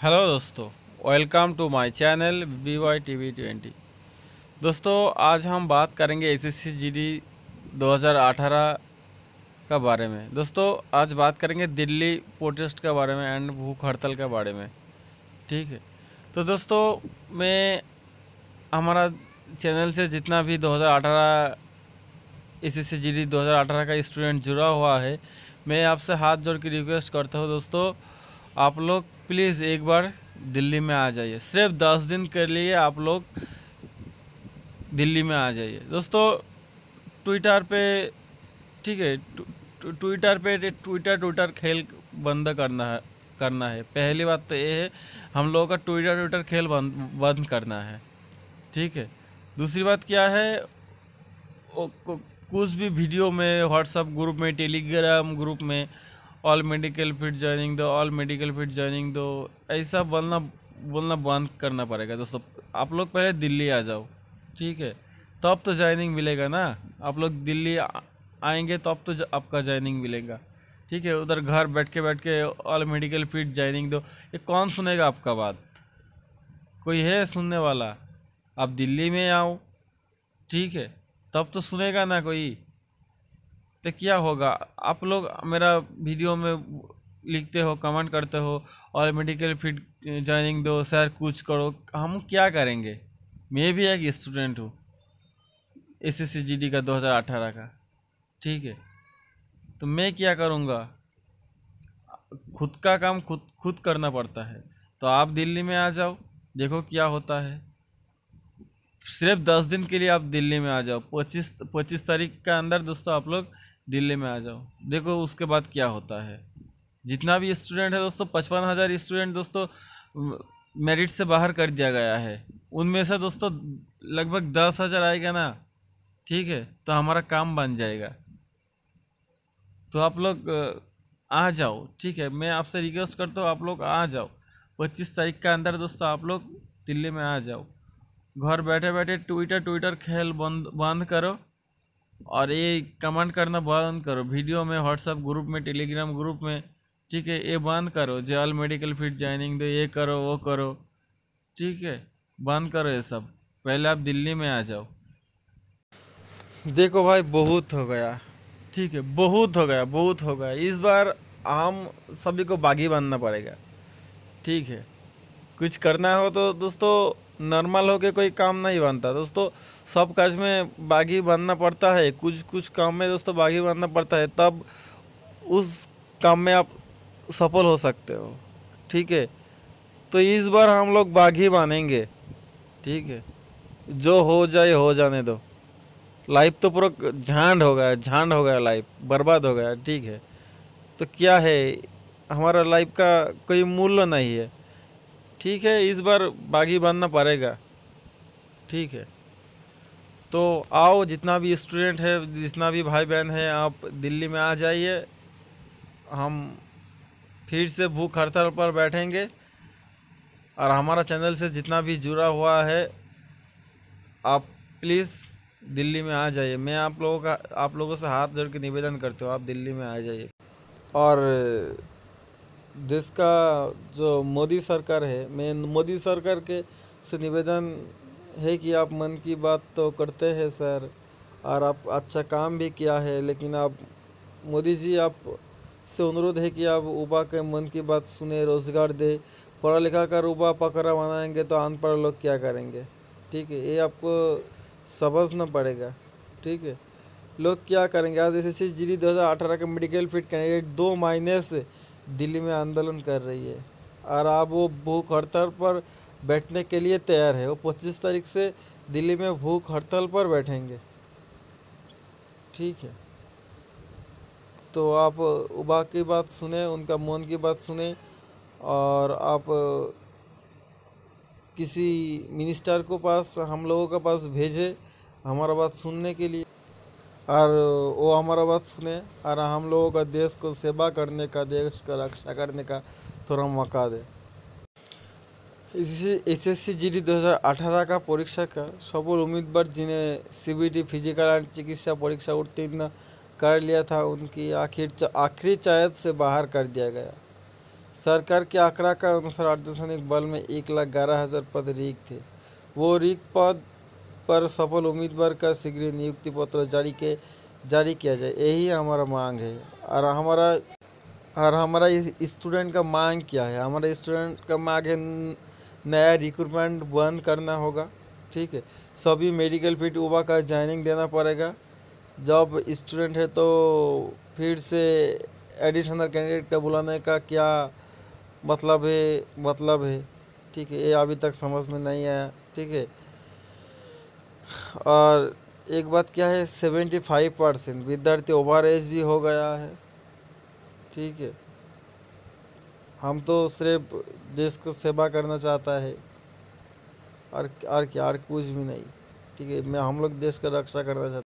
hello दोस्तों welcome to my channel B Y T V twenty दोस्तों आज हम बात करेंगे S S C G D दो हज़ार अठारह का बारे में दोस्तों आज बात करेंगे दिल्ली प्रोटेस्ट के बारे में एंड भूख हड़ताल के बारे में ठीक है तो दोस्तों मैं हमारा चैनल से जितना भी 2018 S S C G D 2018 का स्टूडेंट जुड़ा हुआ है मैं आपसे हाथ जोड़ के रिक्वेस्ट करता हूँ दोस्तों आप लोग प्लीज़ एक बार दिल्ली में आ जाइए सिर्फ दस दिन के लिए आप लोग दिल्ली में आ जाइए दोस्तों ट्विटर पे ठीक है ट्विटर पे ट्विटर ट्विटर खेल बंद करना है करना है पहली बात तो ये है हम लोगों का ट्विटर ट्विटर खेल बंद बंद करना है ठीक है दूसरी बात क्या है कुछ भी वीडियो में व्हाट्सअप ग्रुप में टेलीग्राम ग्रुप में ऑल मेडिकल फिट ज्वाइनिंग दो ऑल मेडिकल फिट ज्वाइनिंग दो ऐसा बोलना बोलना बंद करना पड़ेगा दोस्तों आप लोग पहले दिल्ली आ जाओ ठीक है तब तो ज्वाइनिंग मिलेगा ना आप लोग दिल्ली आएंगे तब तो आपका ज्वाइनिंग मिलेगा ठीक है उधर घर बैठ के बैठ के ऑल मेडिकल फील्ड ज्वाइनिंग दो ये कौन सुनेगा आपका बात कोई है सुनने वाला आप दिल्ली में आओ ठीक है तब तो सुनेगा ना कोई तो क्या होगा आप लोग मेरा वीडियो में लिखते हो कमेंट करते हो और मेडिकल फील्ड ज्वाइनिंग दो सर कुछ करो हम क्या करेंगे मैं भी एक स्टूडेंट हूँ एस एस का 2018 का ठीक है तो मैं क्या करूँगा खुद का काम खुद खुद करना पड़ता है तो आप दिल्ली में आ जाओ देखो क्या होता है सिर्फ दस दिन के लिए आप दिल्ली में आ जाओ पच्चीस पच्चीस तारीख के अंदर दोस्तों आप लोग दिल्ली में आ जाओ देखो उसके बाद क्या होता है जितना भी स्टूडेंट है दोस्तों पचपन हज़ार स्टूडेंट दोस्तों मेरिट से बाहर कर दिया गया है उनमें से दोस्तों लगभग दस हज़ार आएगा ना ठीक है तो हमारा काम बन जाएगा तो आप लोग आ जाओ ठीक है मैं आपसे रिक्वेस्ट करता हूँ आप लोग आ जाओ पच्चीस तारीख का अंदर दोस्तों आप लोग दिल्ली में आ जाओ घर बैठे बैठे ट्विटर ट्विटर खेल बंद बंद करो और ये कमेंट करना बंद करो वीडियो में व्हाट्सअप ग्रुप में टेलीग्राम ग्रुप में ठीक है ये बंद करो जे ऑल मेडिकल फील्ड ज्वाइनिंग दो ये करो वो करो ठीक है बंद करो ये सब पहले आप दिल्ली में आ जाओ देखो भाई बहुत हो गया ठीक है बहुत हो गया बहुत हो गया इस बार आम सभी को बागी बनना पड़ेगा ठीक है कुछ करना हो तो दोस्तों नॉर्मल होके कोई काम नहीं बनता दोस्तों सब काज में बागी बनना पड़ता है कुछ कुछ काम में दोस्तों बागी बनना पड़ता है तब उस काम में आप सफल हो सकते हो ठीक है तो इस बार हम लोग बागी बनेंगे ठीक है जो हो जाए हो जाने दो लाइफ तो पूरा झांड हो गया झांड हो गया लाइफ बर्बाद हो गया ठीक है तो क्या है हमारा लाइफ का कोई मूल्य नहीं है ठीक है इस बार बागी बनना पड़ेगा ठीक है तो आओ जितना भी स्टूडेंट है जितना भी भाई बहन है आप दिल्ली में आ जाइए हम फिर से भूख हड़ताल पर बैठेंगे और हमारा चैनल से जितना भी जुड़ा हुआ है आप प्लीज़ दिल्ली में आ जाइए मैं आप लोगों का आप लोगों से हाथ जोड़ के निवेदन करते हूँ आप दिल्ली में आ जाइए और देश का जो मोदी सरकार है मैं मोदी सरकार के से निवेदन है कि आप मन की बात तो करते हैं सर और आप अच्छा काम भी किया है लेकिन आप मोदी जी आप से अनुरोध है कि आप उबा के मन की बात सुने रोजगार दे पढ़ा लिखा कर उबा पकड़ा बनाएंगे तो अनपढ़ लोग क्या करेंगे ठीक है ये आपको समझना पड़ेगा ठीक है लोग क्या करेंगे आज S S C G D दो हज़ार अठारह के मेडिकल फिट कैंडिडेट दो महीने से दिल्ली में आंदोलन कर रही है और अब वो भूख हड़ताल पर बैठने के लिए तैयार है वो पच्चीस तारीख से दिल्ली में भूख हड़ताल पर बैठेंगे ठीक है तो आप उबा की बात सुने उनका मौन की बात सुने और आप किसी मिनिस्टर को पास हम लोगों के पास भेजे हमारा बात सुनने के लिए और वो हमारा बात सुने और हम लोगों का देश को सेवा करने का देश का रक्षा करने का थोड़ा मौका दे S S C G D दो का परीक्षा का सफल उम्मीदवार जिन्हें C B T physical and चिकित्सा परीक्षा उत्तीर्ण कर लिया था उनकी आखिर आखिरी चायत से बाहर कर दिया गया सरकार के आंकड़ा का अनुसार अर्धसैनिक बल में एक लाख ग्यारह हज़ार पद रिक्त थे वो रिक्त पद पर सफल उम्मीदवार का शीघ्र नियुक्ति पत्र जारी के जारी किया जाए यही हमारा मांग है और हमारा और हमारा स्टूडेंट का मांग क्या है हमारा स्टूडेंट का मांग है नया रिक्रूटमेंट बंद करना होगा ठीक है सभी मेडिकल फील्ड उबा का ज्वाइनिंग देना पड़ेगा जब स्टूडेंट है तो फिर से एडिशनल कैंडिडेट का बुलाने का क्या मतलब है मतलब है ठीक है ये अभी तक समझ में नहीं आया ठीक है और एक बात क्या है सेवेंटी फाइव परसेंट विद्यार्थी ओवर एज भी हो गया है ठीक है हम तो सिर्फ देश को सेवा करना चाहता है और और क्या और कुछ भी नहीं ठीक है मैं हम लोग देश का रक्षा करना चाहता